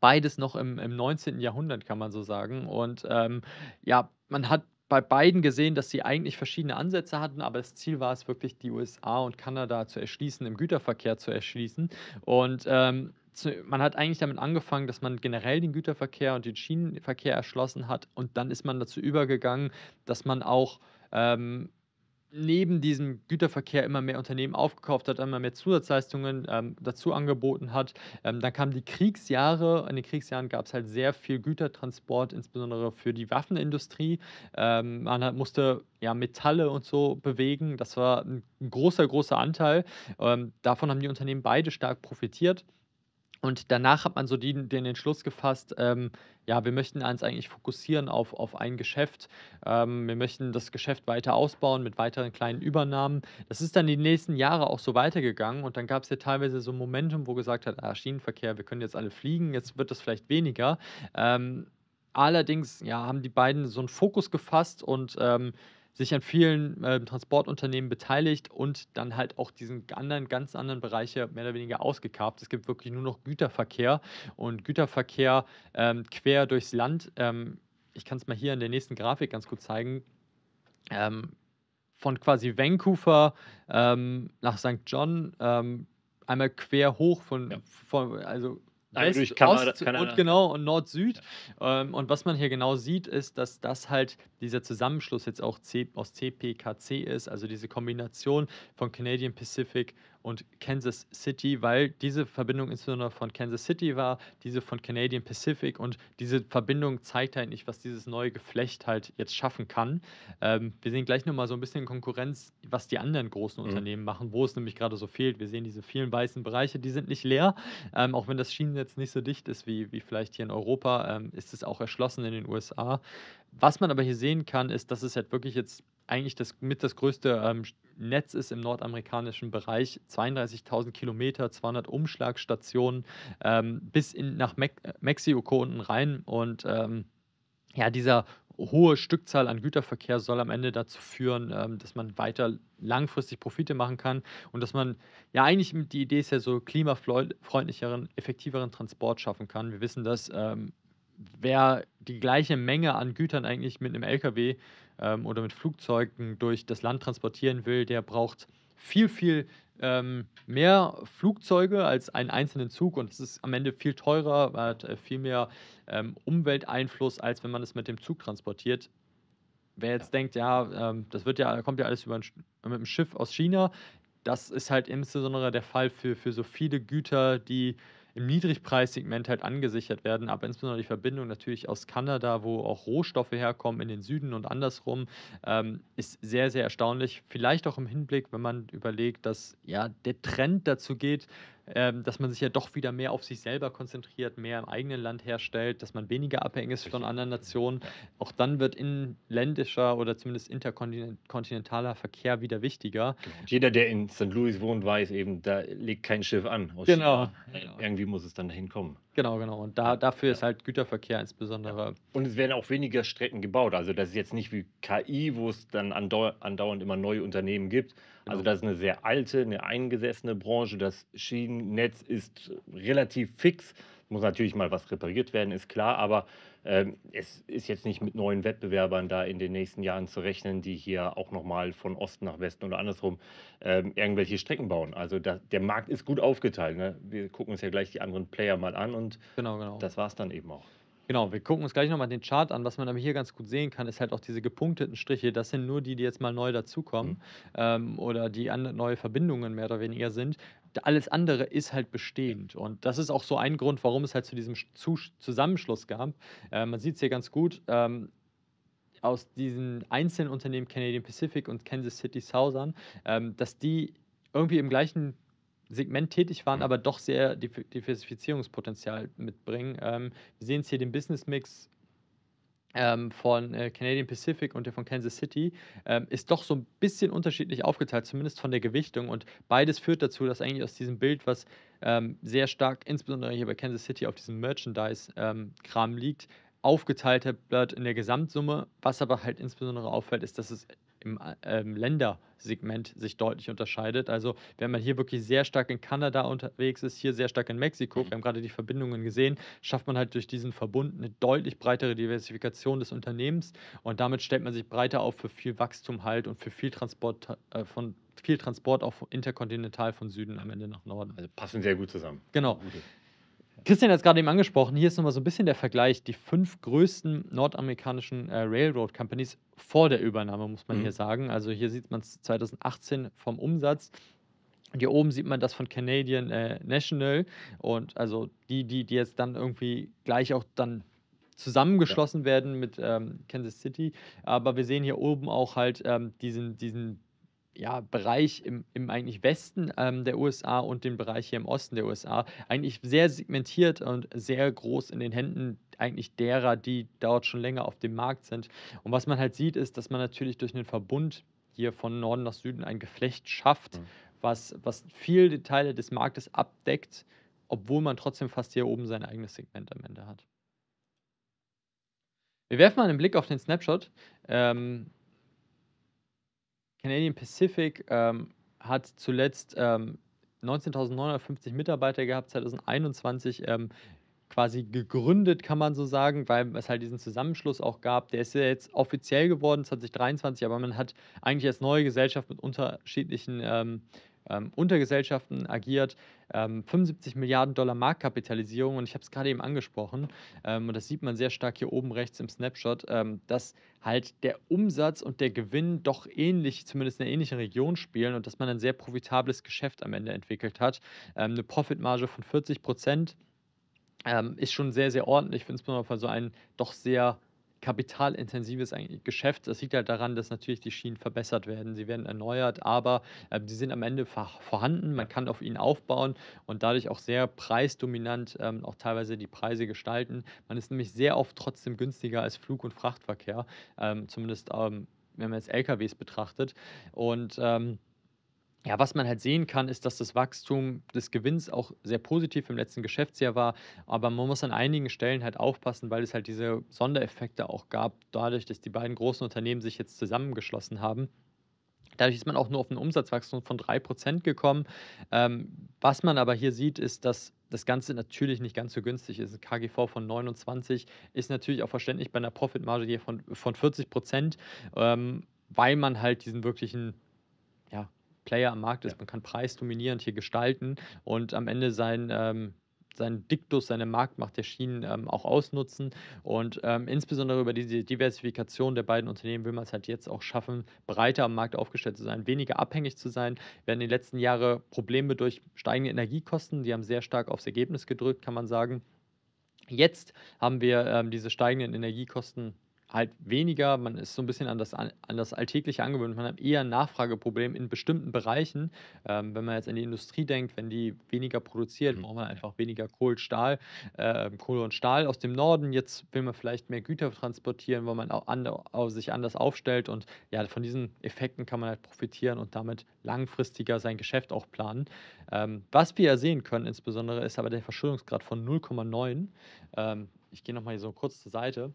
beides noch im, im 19. Jahrhundert, kann man so sagen. Und ähm, ja, man hat bei beiden gesehen, dass sie eigentlich verschiedene Ansätze hatten, aber das Ziel war es wirklich, die USA und Kanada zu erschließen, im Güterverkehr zu erschließen. Und ähm, zu, man hat eigentlich damit angefangen, dass man generell den Güterverkehr und den Schienenverkehr erschlossen hat und dann ist man dazu übergegangen, dass man auch ähm, neben diesem Güterverkehr immer mehr Unternehmen aufgekauft hat, immer mehr Zusatzleistungen ähm, dazu angeboten hat. Ähm, dann kamen die Kriegsjahre. In den Kriegsjahren gab es halt sehr viel Gütertransport, insbesondere für die Waffenindustrie. Ähm, man hat, musste ja Metalle und so bewegen. Das war ein großer, großer Anteil. Ähm, davon haben die Unternehmen beide stark profitiert. Und danach hat man so die, den Entschluss gefasst, ähm, ja, wir möchten uns eigentlich fokussieren auf, auf ein Geschäft. Ähm, wir möchten das Geschäft weiter ausbauen mit weiteren kleinen Übernahmen. Das ist dann die nächsten Jahre auch so weitergegangen und dann gab es ja teilweise so ein Momentum, wo gesagt hat, ah, Schienenverkehr, wir können jetzt alle fliegen, jetzt wird das vielleicht weniger. Ähm, allerdings ja, haben die beiden so einen Fokus gefasst und ähm, sich an vielen äh, Transportunternehmen beteiligt und dann halt auch diesen anderen, ganz anderen Bereiche mehr oder weniger ausgekarbt. Es gibt wirklich nur noch Güterverkehr und Güterverkehr ähm, quer durchs Land. Ähm, ich kann es mal hier in der nächsten Grafik ganz gut zeigen. Ähm, von quasi Vancouver ähm, nach St. John ähm, einmal quer hoch von, ja. von also West, durch Kanada, Ost Kanada. und genau und Nord-Süd. Ja. Ähm, und was man hier genau sieht, ist, dass das halt dieser Zusammenschluss jetzt auch C, aus CPKC ist, also diese Kombination von Canadian Pacific und Kansas City, weil diese Verbindung insbesondere von Kansas City war, diese von Canadian Pacific und diese Verbindung zeigt halt nicht, was dieses neue Geflecht halt jetzt schaffen kann. Ähm, wir sehen gleich nochmal so ein bisschen Konkurrenz, was die anderen großen mhm. Unternehmen machen, wo es nämlich gerade so fehlt. Wir sehen diese vielen weißen Bereiche, die sind nicht leer, ähm, auch wenn das Schienennetz nicht so dicht ist wie, wie vielleicht hier in Europa, ähm, ist es auch erschlossen in den USA. Was man aber hier sehen kann, ist, dass es halt wirklich jetzt eigentlich das mit das größte ähm, Netz ist im nordamerikanischen Bereich. 32.000 Kilometer, 200 Umschlagstationen ähm, bis in, nach Me äh, Mexiko unten rein. Und ähm, ja, dieser hohe Stückzahl an Güterverkehr soll am Ende dazu führen, ähm, dass man weiter langfristig Profite machen kann und dass man ja eigentlich die Idee ist ja so klimafreundlicheren, effektiveren Transport schaffen kann. Wir wissen, dass ähm, wer die gleiche Menge an Gütern eigentlich mit einem LKW ähm, oder mit Flugzeugen durch das Land transportieren will, der braucht viel, viel ähm, mehr Flugzeuge als einen einzelnen Zug und es ist am Ende viel teurer, hat äh, viel mehr ähm, Umwelteinfluss, als wenn man es mit dem Zug transportiert. Wer jetzt ja. denkt, ja, ähm, das wird ja, kommt ja alles über ein, mit dem Schiff aus China, das ist halt insbesondere der Fall für, für so viele Güter, die im Niedrigpreissegment halt angesichert werden, aber insbesondere die Verbindung natürlich aus Kanada, wo auch Rohstoffe herkommen, in den Süden und andersrum, ähm, ist sehr, sehr erstaunlich. Vielleicht auch im Hinblick, wenn man überlegt, dass ja der Trend dazu geht, ähm, dass man sich ja doch wieder mehr auf sich selber konzentriert, mehr im eigenen Land herstellt, dass man weniger abhängig ist von anderen Nationen. Auch dann wird inländischer oder zumindest interkontinentaler Verkehr wieder wichtiger. Genau. Jeder, der in St. Louis wohnt, weiß eben, da legt kein Schiff an. genau. genau. Irgendwie muss es dann dahin kommen. Genau, genau. Und da, dafür ja. ist halt Güterverkehr insbesondere. Ja. Und es werden auch weniger Strecken gebaut. Also das ist jetzt nicht wie KI, wo es dann andauernd immer neue Unternehmen gibt. Also genau. Also das ist eine sehr alte, eine eingesessene Branche. Das Schienennetz ist relativ fix muss natürlich mal was repariert werden, ist klar, aber ähm, es ist jetzt nicht mit neuen Wettbewerbern da in den nächsten Jahren zu rechnen, die hier auch nochmal von Osten nach Westen oder andersrum ähm, irgendwelche Strecken bauen. Also da, der Markt ist gut aufgeteilt. Ne? Wir gucken uns ja gleich die anderen Player mal an und genau, genau. das war es dann eben auch. Genau, wir gucken uns gleich nochmal den Chart an. Was man aber hier ganz gut sehen kann, ist halt auch diese gepunkteten Striche. Das sind nur die, die jetzt mal neu dazukommen mhm. ähm, oder die an, neue Verbindungen mehr oder weniger sind alles andere ist halt bestehend. Und das ist auch so ein Grund, warum es halt zu diesem Zusammenschluss kam. Äh, man sieht es hier ganz gut. Ähm, aus diesen einzelnen Unternehmen Canadian Pacific und Kansas City Southern, ähm, dass die irgendwie im gleichen Segment tätig waren, aber doch sehr Diversifizierungspotenzial mitbringen. Ähm, wir sehen es hier den Business Mix ähm, von äh, Canadian Pacific und der von Kansas City ähm, ist doch so ein bisschen unterschiedlich aufgeteilt, zumindest von der Gewichtung. Und beides führt dazu, dass eigentlich aus diesem Bild, was ähm, sehr stark, insbesondere hier bei Kansas City, auf diesem Merchandise-Kram ähm, liegt, aufgeteilt wird in der Gesamtsumme. Was aber halt insbesondere auffällt, ist, dass es im ähm, Ländersegment sich deutlich unterscheidet. Also wenn man hier wirklich sehr stark in Kanada unterwegs ist, hier sehr stark in Mexiko, mhm. wir haben gerade die Verbindungen gesehen, schafft man halt durch diesen Verbund eine deutlich breitere Diversifikation des Unternehmens und damit stellt man sich breiter auf für viel Wachstum halt und für viel Transport äh, von viel Transport auch interkontinental von Süden am Ende nach Norden. Also passen sehr gut zusammen. Genau. Okay. Christian hat es gerade eben angesprochen, hier ist nochmal so ein bisschen der Vergleich. Die fünf größten nordamerikanischen äh, Railroad Companies vor der Übernahme, muss man mhm. hier sagen. Also hier sieht man es 2018 vom Umsatz. Und hier oben sieht man das von Canadian äh, National und also die, die, die jetzt dann irgendwie gleich auch dann zusammengeschlossen ja. werden mit ähm, Kansas City. Aber wir sehen hier oben auch halt ähm, diesen, diesen ja, Bereich im, im eigentlich Westen ähm, der USA und den Bereich hier im Osten der USA eigentlich sehr segmentiert und sehr groß in den Händen eigentlich derer, die dort schon länger auf dem Markt sind. Und was man halt sieht, ist, dass man natürlich durch einen Verbund hier von Norden nach Süden ein Geflecht schafft, mhm. was, was viele Teile des Marktes abdeckt, obwohl man trotzdem fast hier oben sein eigenes Segment am Ende hat. Wir werfen mal einen Blick auf den Snapshot. Ähm, Canadian Pacific ähm, hat zuletzt ähm, 19.950 Mitarbeiter gehabt, 2021 ähm, quasi gegründet, kann man so sagen, weil es halt diesen Zusammenschluss auch gab. Der ist ja jetzt offiziell geworden, 2023, aber man hat eigentlich als neue Gesellschaft mit unterschiedlichen ähm, ähm, Untergesellschaften agiert, ähm, 75 Milliarden Dollar Marktkapitalisierung und ich habe es gerade eben angesprochen ähm, und das sieht man sehr stark hier oben rechts im Snapshot, ähm, dass halt der Umsatz und der Gewinn doch ähnlich, zumindest in einer ähnlichen Region spielen und dass man ein sehr profitables Geschäft am Ende entwickelt hat. Ähm, eine Profitmarge von 40 Prozent ähm, ist schon sehr, sehr ordentlich, insbesondere für so einen doch sehr kapitalintensives Geschäft. Das liegt halt daran, dass natürlich die Schienen verbessert werden. Sie werden erneuert, aber äh, sie sind am Ende vorhanden. Man kann auf ihnen aufbauen und dadurch auch sehr preisdominant ähm, auch teilweise die Preise gestalten. Man ist nämlich sehr oft trotzdem günstiger als Flug- und Frachtverkehr, ähm, zumindest ähm, wenn man jetzt LKWs betrachtet. Und ähm, ja, was man halt sehen kann, ist, dass das Wachstum des Gewinns auch sehr positiv im letzten Geschäftsjahr war. Aber man muss an einigen Stellen halt aufpassen, weil es halt diese Sondereffekte auch gab, dadurch, dass die beiden großen Unternehmen sich jetzt zusammengeschlossen haben. Dadurch ist man auch nur auf ein Umsatzwachstum von 3% gekommen. Ähm, was man aber hier sieht, ist, dass das Ganze natürlich nicht ganz so günstig ist. Ein KGV von 29 ist natürlich auch verständlich bei einer Profitmarge hier von, von 40%, ähm, weil man halt diesen wirklichen ja, Player am Markt ist. Ja. Man kann preisdominierend hier gestalten und am Ende sein, ähm, seinen Diktus, seine Marktmacht der Schienen ähm, auch ausnutzen. Und ähm, insbesondere über diese Diversifikation der beiden Unternehmen will man es halt jetzt auch schaffen, breiter am Markt aufgestellt zu sein, weniger abhängig zu sein. Wir hatten die letzten Jahre Probleme durch steigende Energiekosten, die haben sehr stark aufs Ergebnis gedrückt, kann man sagen. Jetzt haben wir ähm, diese steigenden Energiekosten halt weniger, man ist so ein bisschen an das, an das Alltägliche angewöhnt. Man hat eher ein Nachfrageproblem in bestimmten Bereichen. Ähm, wenn man jetzt an die Industrie denkt, wenn die weniger produziert, mhm. braucht man einfach weniger Kohl, Stahl, äh, Kohle und Stahl aus dem Norden. Jetzt will man vielleicht mehr Güter transportieren, weil man auch an, auch sich anders aufstellt. Und ja, von diesen Effekten kann man halt profitieren und damit langfristiger sein Geschäft auch planen. Ähm, was wir ja sehen können insbesondere ist aber der Verschuldungsgrad von 0,9. Ähm, ich gehe nochmal so kurz zur Seite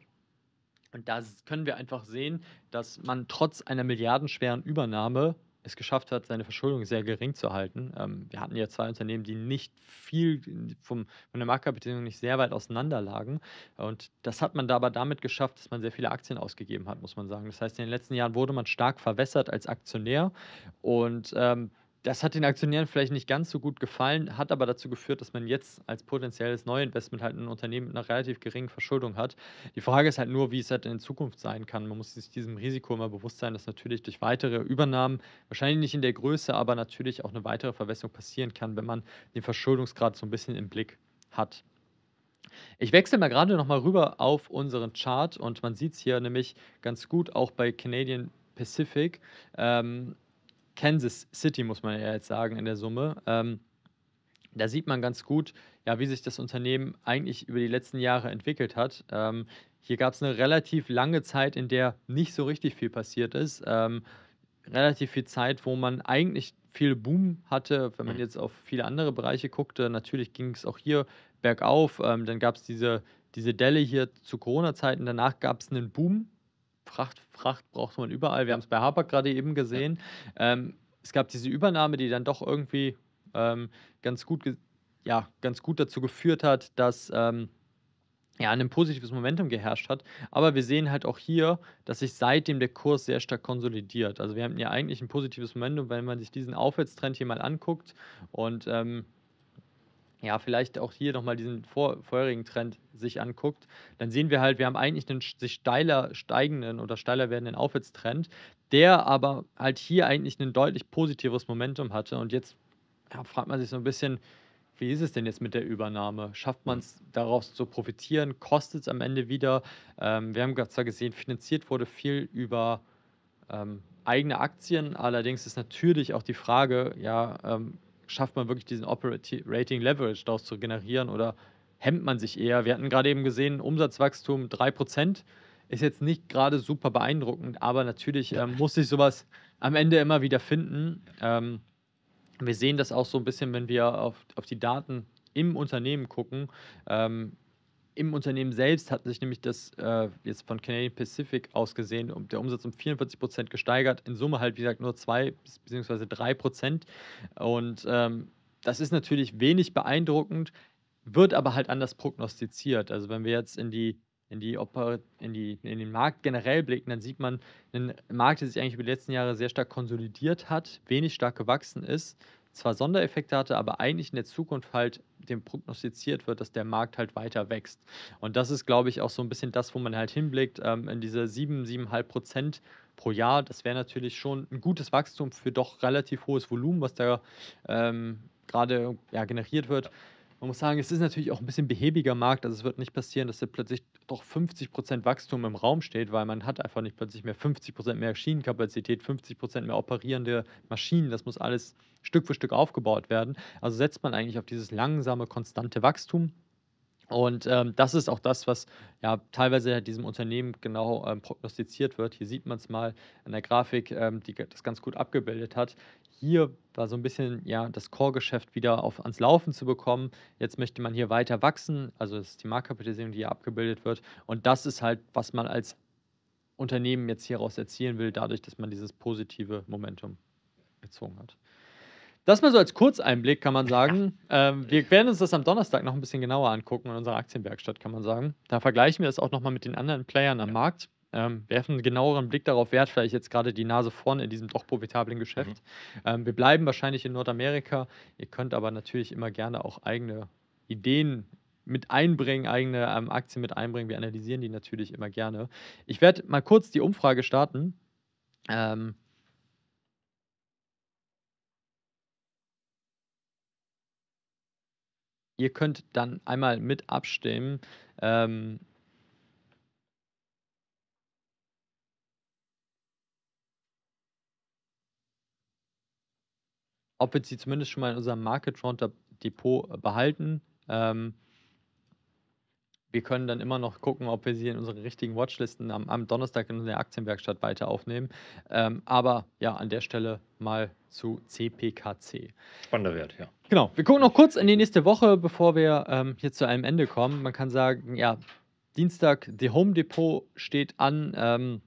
und da können wir einfach sehen, dass man trotz einer milliardenschweren Übernahme es geschafft hat, seine Verschuldung sehr gering zu halten. Ähm, wir hatten ja zwei Unternehmen, die nicht viel vom, von der Marktkapitalisierung nicht sehr weit auseinander lagen. Und das hat man aber damit geschafft, dass man sehr viele Aktien ausgegeben hat, muss man sagen. Das heißt, in den letzten Jahren wurde man stark verwässert als Aktionär und ähm, das hat den Aktionären vielleicht nicht ganz so gut gefallen, hat aber dazu geführt, dass man jetzt als potenzielles Neuinvestment halt ein Unternehmen mit einer relativ geringen Verschuldung hat. Die Frage ist halt nur, wie es halt in Zukunft sein kann. Man muss sich diesem Risiko immer bewusst sein, dass natürlich durch weitere Übernahmen, wahrscheinlich nicht in der Größe, aber natürlich auch eine weitere Verwässerung passieren kann, wenn man den Verschuldungsgrad so ein bisschen im Blick hat. Ich wechsle mal gerade nochmal rüber auf unseren Chart und man sieht es hier nämlich ganz gut auch bei Canadian Pacific. Ähm, Kansas City, muss man ja jetzt sagen, in der Summe. Ähm, da sieht man ganz gut, ja, wie sich das Unternehmen eigentlich über die letzten Jahre entwickelt hat. Ähm, hier gab es eine relativ lange Zeit, in der nicht so richtig viel passiert ist. Ähm, relativ viel Zeit, wo man eigentlich viel Boom hatte, wenn man jetzt auf viele andere Bereiche guckte. Natürlich ging es auch hier bergauf. Ähm, dann gab es diese, diese Delle hier zu Corona-Zeiten. Danach gab es einen Boom Fracht, Fracht braucht man überall. Wir haben es bei Harper gerade eben gesehen. Ja. Ähm, es gab diese Übernahme, die dann doch irgendwie ähm, ganz, gut ja, ganz gut dazu geführt hat, dass ähm, ja, ein positives Momentum geherrscht hat. Aber wir sehen halt auch hier, dass sich seitdem der Kurs sehr stark konsolidiert. Also wir haben ja eigentlich ein positives Momentum, wenn man sich diesen Aufwärtstrend hier mal anguckt. Und ähm, ja, vielleicht auch hier nochmal diesen vor, vorherigen Trend sich anguckt, dann sehen wir halt, wir haben eigentlich einen sich steiler steigenden oder steiler werdenden Aufwärtstrend, der aber halt hier eigentlich ein deutlich positives Momentum hatte. Und jetzt ja, fragt man sich so ein bisschen, wie ist es denn jetzt mit der Übernahme? Schafft mhm. man es daraus zu profitieren? Kostet es am Ende wieder? Ähm, wir haben gerade zwar gesehen, finanziert wurde viel über ähm, eigene Aktien. Allerdings ist natürlich auch die Frage, ja, ähm, schafft man wirklich diesen Operating Leverage daraus zu generieren oder hemmt man sich eher? Wir hatten gerade eben gesehen, Umsatzwachstum 3% ist jetzt nicht gerade super beeindruckend, aber natürlich ähm, muss sich sowas am Ende immer wieder finden. Ähm, wir sehen das auch so ein bisschen, wenn wir auf, auf die Daten im Unternehmen gucken. Ähm, im Unternehmen selbst hat sich nämlich das äh, jetzt von Canadian Pacific aus gesehen der Umsatz um 44 Prozent gesteigert. In Summe halt, wie gesagt, nur 2 bzw. 3 Prozent. Und ähm, das ist natürlich wenig beeindruckend, wird aber halt anders prognostiziert. Also, wenn wir jetzt in die in, die Oper in, die, in den Markt generell blicken, dann sieht man einen Markt, der sich eigentlich über die letzten Jahre sehr stark konsolidiert hat, wenig stark gewachsen ist zwar Sondereffekte hatte, aber eigentlich in der Zukunft halt dem prognostiziert wird, dass der Markt halt weiter wächst. Und das ist, glaube ich, auch so ein bisschen das, wo man halt hinblickt, ähm, in diese 7, 7,5 Prozent pro Jahr. Das wäre natürlich schon ein gutes Wachstum für doch relativ hohes Volumen, was da ähm, gerade ja, generiert wird. Man muss sagen, es ist natürlich auch ein bisschen behäbiger Markt. Also es wird nicht passieren, dass da plötzlich doch 50% Wachstum im Raum steht, weil man hat einfach nicht plötzlich mehr 50% mehr Schienenkapazität, 50% mehr operierende Maschinen. Das muss alles Stück für Stück aufgebaut werden. Also setzt man eigentlich auf dieses langsame, konstante Wachstum. Und ähm, das ist auch das, was ja teilweise halt diesem Unternehmen genau ähm, prognostiziert wird. Hier sieht man es mal in der Grafik, ähm, die das ganz gut abgebildet hat hier war so ein bisschen ja das Core-Geschäft wieder auf ans Laufen zu bekommen. Jetzt möchte man hier weiter wachsen, also das ist die Marktkapitalisierung, die hier abgebildet wird. Und das ist halt, was man als Unternehmen jetzt hieraus erzielen will, dadurch, dass man dieses positive Momentum gezogen hat. Das mal so als Kurzeinblick, kann man sagen. Ähm, wir werden uns das am Donnerstag noch ein bisschen genauer angucken in unserer Aktienwerkstatt, kann man sagen. Da vergleichen wir das auch nochmal mit den anderen Playern am ja. Markt ähm, werfen einen genaueren Blick darauf wer hat vielleicht jetzt gerade die Nase vorn in diesem doch profitablen Geschäft. Mhm. Ähm, wir bleiben wahrscheinlich in Nordamerika. Ihr könnt aber natürlich immer gerne auch eigene Ideen mit einbringen, eigene ähm, Aktien mit einbringen. Wir analysieren die natürlich immer gerne. Ich werde mal kurz die Umfrage starten. Ähm, ihr könnt dann einmal mit abstimmen. Ähm, ob wir sie zumindest schon mal in unserem Market Roundup Depot äh, behalten. Ähm, wir können dann immer noch gucken, ob wir sie in unsere richtigen Watchlisten am, am Donnerstag in der Aktienwerkstatt weiter aufnehmen. Ähm, aber ja, an der Stelle mal zu CPKC. Spannender Wert, ja. Genau. Wir gucken noch kurz in die nächste Woche, bevor wir ähm, hier zu einem Ende kommen. Man kann sagen, ja, Dienstag, The Home Depot steht an. Ähm,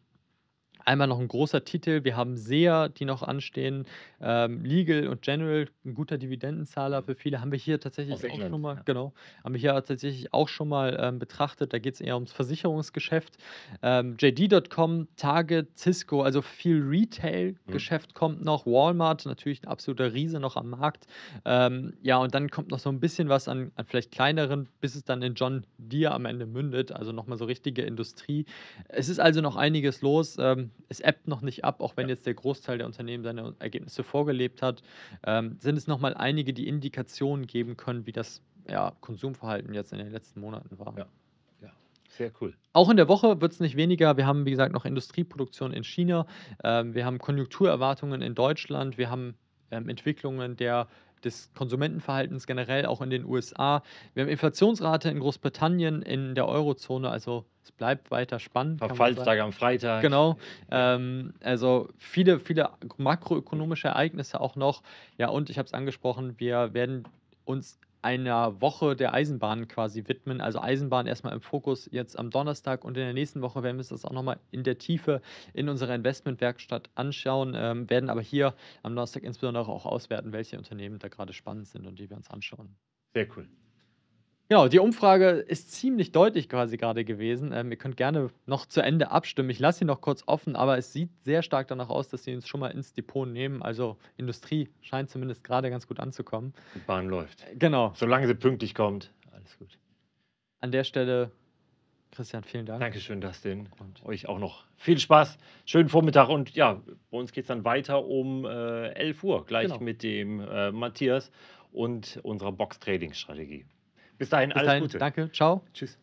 Einmal noch ein großer Titel. Wir haben sehr, die noch anstehen. Ähm, Legal und General, ein guter Dividendenzahler für viele. Haben wir hier tatsächlich auch schon mal, ja. genau, haben wir hier tatsächlich auch schon mal ähm, betrachtet. Da geht es eher ums Versicherungsgeschäft. Ähm, JD.com, Target, Cisco, also viel mhm. Retail-Geschäft mhm. kommt noch. Walmart, natürlich ein absoluter Riese noch am Markt. Ähm, ja, und dann kommt noch so ein bisschen was an, an vielleicht kleineren, bis es dann in John Deere am Ende mündet. Also nochmal so richtige Industrie. Es ist also noch einiges los. Ähm, es ebbt noch nicht ab, auch wenn jetzt der Großteil der Unternehmen seine Ergebnisse vorgelebt hat, ähm, sind es nochmal einige, die Indikationen geben können, wie das ja, Konsumverhalten jetzt in den letzten Monaten war. Ja. Sehr cool. Auch in der Woche wird es nicht weniger. Wir haben, wie gesagt, noch Industrieproduktion in China. Ähm, wir haben Konjunkturerwartungen in Deutschland. Wir haben ähm, Entwicklungen der des Konsumentenverhaltens generell auch in den USA. Wir haben Inflationsrate in Großbritannien, in der Eurozone, also es bleibt weiter spannend. Verfallstag am Freitag. Genau. Ähm, also viele, viele makroökonomische Ereignisse auch noch. Ja, und ich habe es angesprochen, wir werden uns einer Woche der Eisenbahn quasi widmen. Also Eisenbahn erstmal im Fokus jetzt am Donnerstag und in der nächsten Woche werden wir uns das auch nochmal in der Tiefe in unserer Investmentwerkstatt anschauen, ähm, werden aber hier am Donnerstag insbesondere auch auswerten, welche Unternehmen da gerade spannend sind und die wir uns anschauen. Sehr cool. Genau, die Umfrage ist ziemlich deutlich quasi gerade gewesen. Ähm, ihr könnt gerne noch zu Ende abstimmen. Ich lasse sie noch kurz offen, aber es sieht sehr stark danach aus, dass sie uns schon mal ins Depot nehmen. Also Industrie scheint zumindest gerade ganz gut anzukommen. Die Bahn läuft. Äh, genau. Solange sie pünktlich kommt, alles gut. An der Stelle, Christian, vielen Dank. Dankeschön, Dustin. Und euch auch noch viel Spaß, schönen Vormittag und ja, bei uns geht es dann weiter um äh, 11 Uhr, gleich genau. mit dem äh, Matthias und unserer Box-Trading-Strategie. Bis dahin, Bis alles dahin, Gute. Danke, ciao. Tschüss.